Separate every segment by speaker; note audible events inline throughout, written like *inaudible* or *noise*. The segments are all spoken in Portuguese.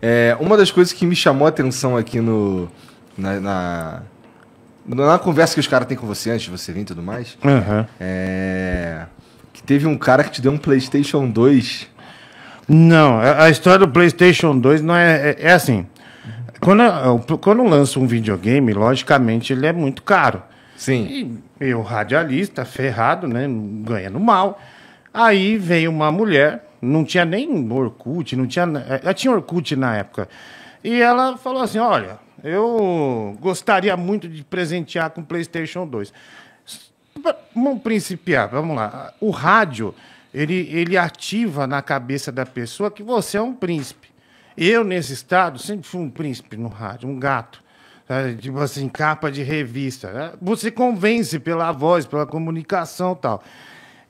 Speaker 1: É, uma das coisas que me chamou a atenção aqui no, na, na, na conversa que os caras têm com você antes de você vir e tudo mais, uhum. é, que teve um cara que te deu um PlayStation 2. Não, a, história do PlayStation 2 não é, é, é assim. Quando eu, quando eu lanço um videogame, logicamente ele é muito caro. Sim. E eu, radialista, ferrado, né? Ganhando mal. Aí veio uma mulher não tinha nem Orkut, não tinha. Ela eh, tinha Orkut na época. E ela falou assim: olha, eu gostaria muito de presentear com PlayStation 2. Vamos principiar, vamos lá. O rádio, ele, ele ativa na cabeça da pessoa que você é um príncipe. Eu, nesse estado, sempre fui um príncipe no rádio, um gato. Tipo assim, capa de revista. Né? Você convence pela voz, pela comunicação tal.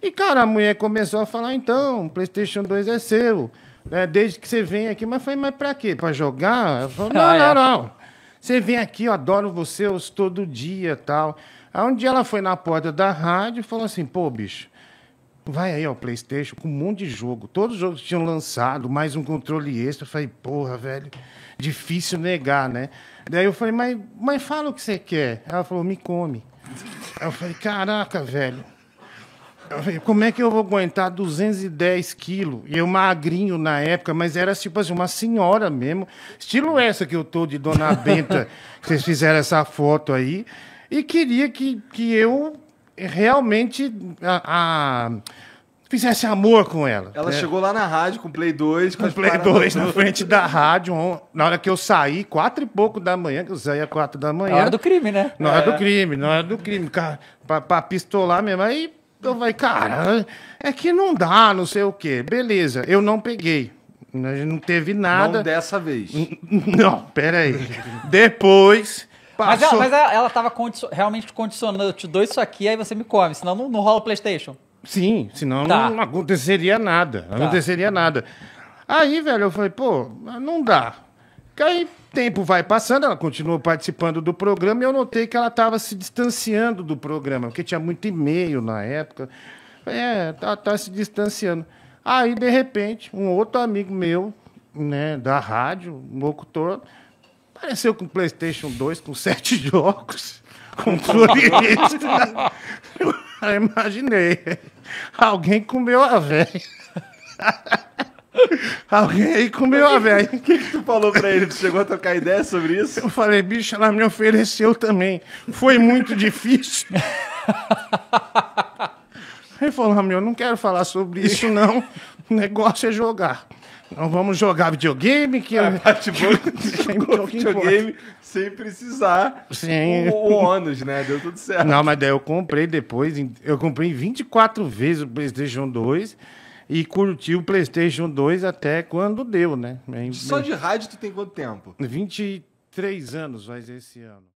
Speaker 1: E, cara, a mulher começou a falar, então, PlayStation 2 é seu. É, desde que você vem aqui, mas foi, mas pra quê? Pra jogar? Eu falei, não, ah, é. não, não. Você vem aqui, eu adoro você eu todo dia tal. Aí um dia ela foi na porta da rádio e falou assim, pô, bicho, vai aí ao Playstation com um monte de jogo. Todos os jogos tinham lançado, mais um controle extra. Eu falei, porra, velho, difícil negar, né? Daí eu falei, mas, mas fala o que você quer. Ela falou, me come. Aí eu falei, caraca, velho. Como é que eu vou aguentar 210 quilos? E eu magrinho na época, mas era tipo assim, uma senhora mesmo. Estilo essa que eu tô de Dona *laughs* Benta, que vocês fizeram essa foto aí. E queria que, que eu realmente a, a fizesse amor com ela. Ela é. chegou lá na rádio com Play 2. Com Play 2 na frente da rádio. Na hora que eu saí, quatro e pouco da manhã, que eu saí às quatro da manhã. Na hora do crime, né? Na hora é. do crime, na hora do crime. Pra, pra pistolar mesmo. Aí eu falei, cara, é que não dá, não sei o quê. Beleza, eu não peguei. Não teve nada. Não dessa vez. Não, peraí. Depois. Passou... Mas, ela, mas ela tava realmente condicionando. Eu te dou isso aqui, aí você me come, senão não, não rola o PlayStation. Sim, senão tá. não aconteceria nada. Não tá. aconteceria nada. Aí, velho, eu falei, pô, não dá. Aí, tempo vai passando, ela continuou participando do programa e eu notei que ela estava se distanciando do programa, porque tinha muito e-mail na época. É, tá, tá se distanciando. Aí, de repente, um outro amigo meu, né, da rádio, um locutor, apareceu com PlayStation 2 com sete *laughs* jogos, controle *laughs* Eu imaginei. Alguém comeu a velha. *laughs* Alguém comeu a velha. O que, que tu falou pra ele? Tu chegou a trocar ideia sobre isso? Eu falei, bicho, ela me ofereceu também. Foi muito difícil. Ele falou, meu, não quero falar sobre isso, não. O negócio é jogar. Não vamos jogar videogame, que ah, tá *laughs* é bate-bola videogame sem precisar Sim. o, o ônus, né? Deu tudo certo. Não, mas daí eu comprei depois, eu comprei 24 vezes o PlayStation 2 e curti o PlayStation 2 até quando deu, né? É Só de rádio tu tem quanto tempo? 23 anos, faz esse ano.